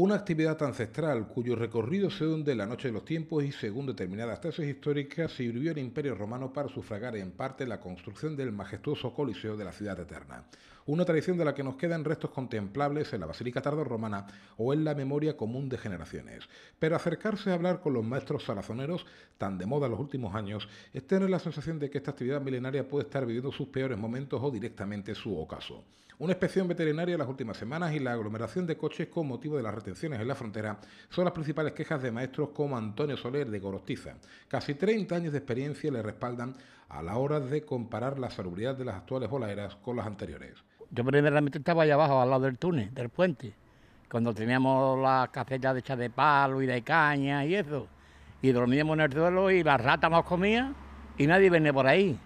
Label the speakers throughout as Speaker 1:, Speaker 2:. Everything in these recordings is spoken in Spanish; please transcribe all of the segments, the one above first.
Speaker 1: Una actividad ancestral cuyo recorrido hunde en la noche de los tiempos y según determinadas tesis históricas sirvió al Imperio Romano para sufragar en parte la construcción del majestuoso Coliseo de la ciudad eterna una tradición de la que nos quedan restos contemplables en la Basílica Romana o en la memoria común de generaciones. Pero acercarse a hablar con los maestros salazoneros, tan de moda en los últimos años, es tener la sensación de que esta actividad milenaria puede estar viviendo sus peores momentos o directamente su ocaso. Una inspección veterinaria en las últimas semanas y la aglomeración de coches con motivo de las retenciones en la frontera son las principales quejas de maestros como Antonio Soler de Gorostiza. Casi 30 años de experiencia le respaldan a la hora de comparar la salubridad
Speaker 2: de las actuales voladeras con las anteriores yo primeramente estaba allá abajo, al lado del túnel, del puente, cuando teníamos las casetas hechas de palo y de caña y eso. Y dormíamos en el suelo y las ratas nos comían y nadie venía por ahí.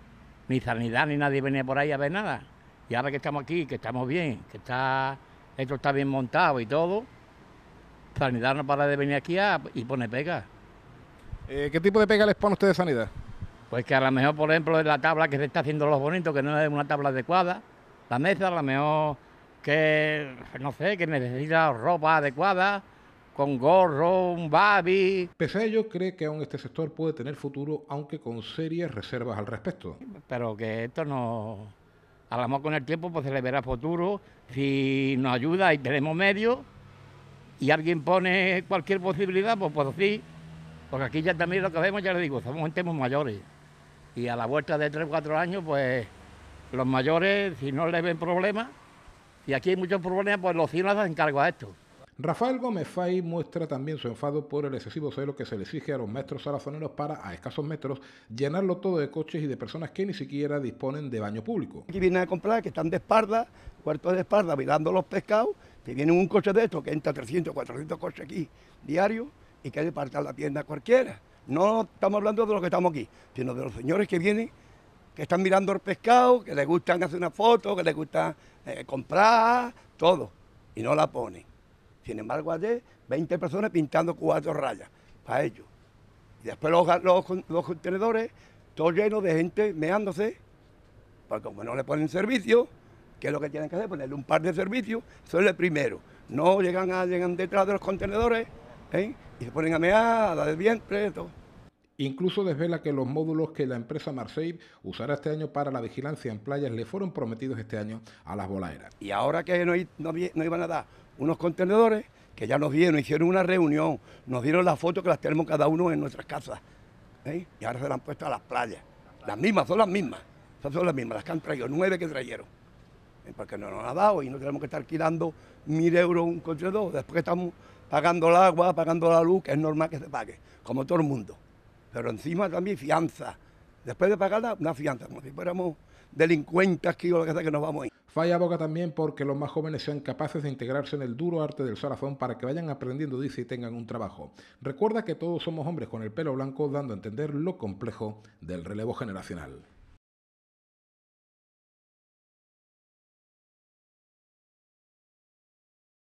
Speaker 2: Ni sanidad ni nadie venía por ahí a ver nada. Y ahora que estamos aquí, que estamos bien, que está, esto está bien montado y todo, sanidad no para de venir aquí y pone pega. Eh, ¿Qué tipo de pega les pone ustedes sanidad? Pues que a lo mejor, por ejemplo, de la tabla que se está haciendo los bonitos, que no es una tabla adecuada, la mesa, a lo mejor que, no sé, que necesita ropa adecuada, con gorro, un babi. Pese a ello, cree que aún
Speaker 1: este sector puede tener futuro, aunque con serias reservas al respecto. Pero que esto no...
Speaker 2: A lo mejor con el tiempo pues, se le verá futuro, si nos ayuda y tenemos medios, y alguien pone cualquier posibilidad, pues, pues sí, porque aquí ya también lo que vemos, ya le digo, somos gente muy mayores, y a la vuelta de 3 o 4 años, pues los mayores, si no les ven problemas, y aquí hay muchos problemas, pues los ciudadanos hacen cargo a
Speaker 1: esto. Rafael Gómez Fay muestra también su enfado por el excesivo celo que se le exige a los maestros salazoneros para, a escasos metros, llenarlo todo de coches y de personas que ni siquiera disponen de baño
Speaker 3: público. Aquí vienen a comprar que están de espalda, cuartos de espalda, mirando los pescados, que vienen un coche de estos, que entra 300, 400 coches aquí diario y que le parta la tienda cualquiera. No estamos hablando de los que estamos aquí, sino de los señores que vienen que están mirando el pescado, que les gustan hacer una foto, que les gusta eh, comprar, todo, y no la ponen. Sin embargo, hay 20 personas pintando cuatro rayas para ellos. Y después los, contenedores, todo lleno de gente meándose, porque como no le ponen servicio, ¿qué es lo que tienen que hacer? Ponerle un par de servicios, eso es el primero. No llegan, a, llegan detrás de los contenedores ¿eh? y se ponen a mear, a dar el vientre, todo.
Speaker 1: Incluso desvela que los módulos que la empresa Marseille usará este año para la vigilancia en
Speaker 3: playas le fueron prometidos este año a las bolaeras. Y ahora que nos, no, iban a dar unos contenedores, que ya nos dieron, hicieron una reunión, nos dieron las fotos que las tenemos cada uno en nuestras casas. ¿eh? Y ahora se las han puesto a las playas. Las mismas, son las mismas. Son las mismas, las que han traído, nueve que trajeron. ¿Eh? Porque no nos han dado y no tenemos que estar quitando mil euros un contenedor. Después que estamos pagando el agua, pagando la luz, que es normal que se pague, como todo el mundo pero encima también fianza. Después de pagarla, una fianza, como si fuéramos
Speaker 1: delincuentes que nos vamos a ir. Falla boca también porque los más jóvenes sean capaces de integrarse en el duro arte del salazón para que vayan aprendiendo, dice, y tengan un trabajo. Recuerda que todos somos hombres con el pelo blanco, dando a entender lo complejo del relevo generacional.